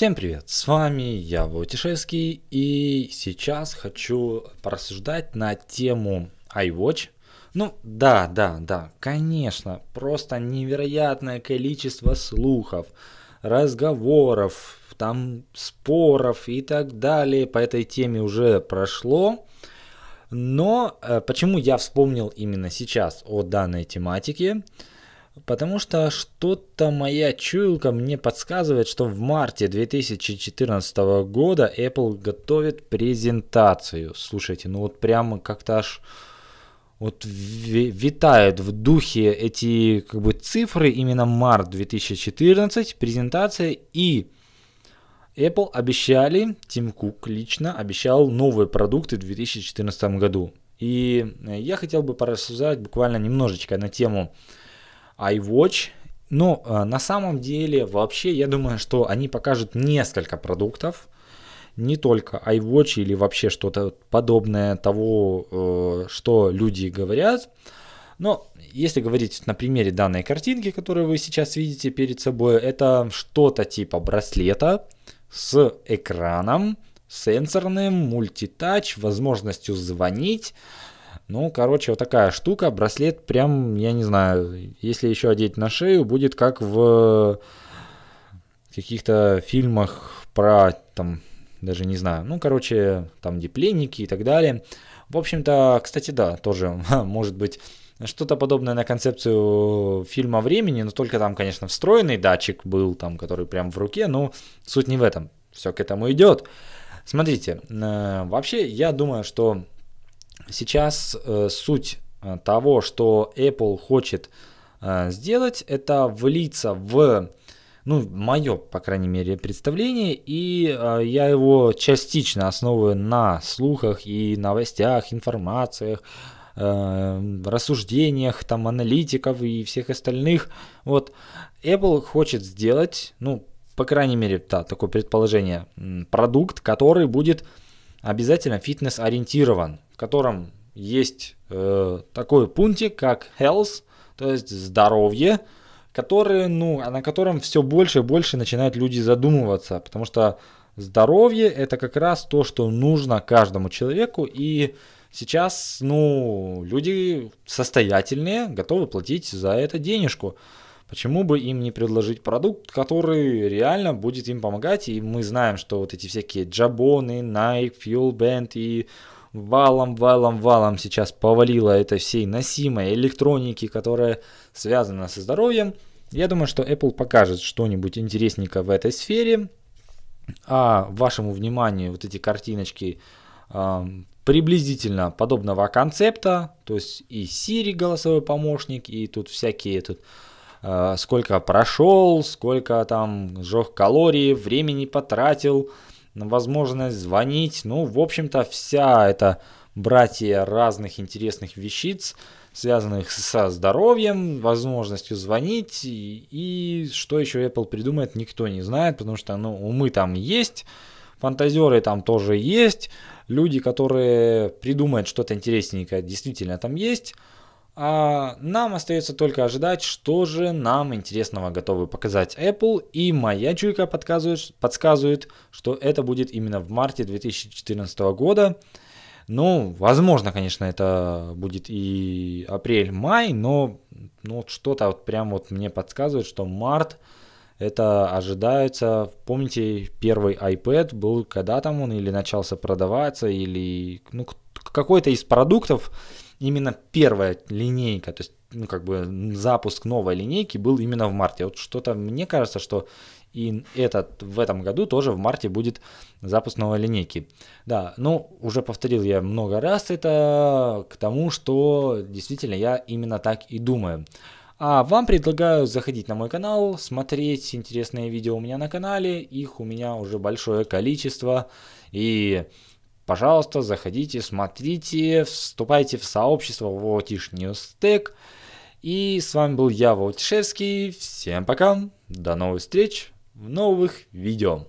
Всем привет, с вами я Войтишевский и сейчас хочу порассуждать на тему iWatch. Ну да, да, да, конечно, просто невероятное количество слухов, разговоров, там споров и так далее по этой теме уже прошло. Но э, почему я вспомнил именно сейчас о данной тематике? Э, Потому что что-то моя чуйка мне подсказывает, что в марте 2014 года Apple готовит презентацию. Слушайте, ну вот прямо как-то аж вот витают в духе эти как бы цифры именно март 2014 презентация и Apple обещали, Тим Кук лично обещал новые продукты в 2014 году. И э, я хотел бы порассуждать буквально немножечко на тему iWatch. Но ну, э, а, на самом деле вообще я думаю, что они покажут несколько продуктов, не только iWatch или вообще что-то подобное того, э, что люди говорят. Но если говорить на примере данной картинки, которую вы сейчас видите перед собой, это что-то типа браслета с экраном, сенсорным, мультитач, возможностью звонить. Ну, короче, вот такая штука. Браслет прям, я не знаю, если еще одеть на шею, будет как в каких-то фильмах про там даже не знаю, ну, короче, там дипленники и так далее. В общем-то, кстати, да, тоже может быть что-то подобное на концепцию фильма времени, но только там, конечно, встроенный датчик был, там, который прям в руке, но суть не в этом. Все к этому идет. Смотрите, э, вообще я думаю, что Сейчас э, суть э, того, что Apple хочет э, сделать, это влиться в, ну, мое, по крайней мере, представление, и э, я его частично основываю на слухах и новостях, информациях, э, рассуждениях, там, аналитиков и всех остальных. Вот, Apple хочет сделать, ну, по крайней мере, да, такое предположение, продукт, который будет обязательно фитнес-ориентирован котором есть э, такой пунктик, как health, то есть здоровье, которые, ну, а на котором все больше и больше начинают люди задумываться, потому что здоровье это как раз то, что нужно каждому человеку, и сейчас, ну, люди состоятельные готовы платить за это денежку. Почему бы им не предложить продукт, который реально будет им помогать? И мы знаем, что вот эти всякие джабоны, Nike, Fuel Band и валом, валом, валом сейчас повалило это всей носимой электроники, которая связана со здоровьем. Я думаю, что Apple покажет что-нибудь интересненькое в этой сфере. А вашему вниманию вот эти картиночки э, приблизительно подобного концепта, то есть и Siri голосовой помощник, и тут всякие тут э, сколько прошел, сколько там сжег калорий, времени потратил, возможность звонить. Ну, в общем-то, вся эта братья разных интересных вещиц, связанных со здоровьем, возможностью звонить. И, и что еще Apple придумает, никто не знает, потому что ну, умы там есть, фантазеры там тоже есть, люди, которые придумают что-то интересненькое, действительно там есть. А нам остается только ожидать, что же нам интересного готовы показать Apple, и моя чуйка подсказывает, подсказывает, что это будет именно в марте 2014 года. Ну, возможно, конечно, это будет и апрель-май, но ну, что-то вот прям вот мне подсказывает, что март это ожидается. Помните, первый iPad был когда там он или начался продаваться, или ну, какой-то из продуктов, именно первая линейка, то есть ну, как бы запуск новой линейки был именно в марте. Вот что-то мне кажется, что и этот в этом году тоже в марте будет запуск новой линейки. Да, ну уже повторил я много раз это к тому, что действительно я именно так и думаю. А вам предлагаю заходить на мой канал, смотреть интересные видео у меня на канале. Их у меня уже большое количество. И Пожалуйста, заходите, смотрите, вступайте в сообщество News Tech. И с вами был я, Волтишевский. Всем пока, до новых встреч в новых видео.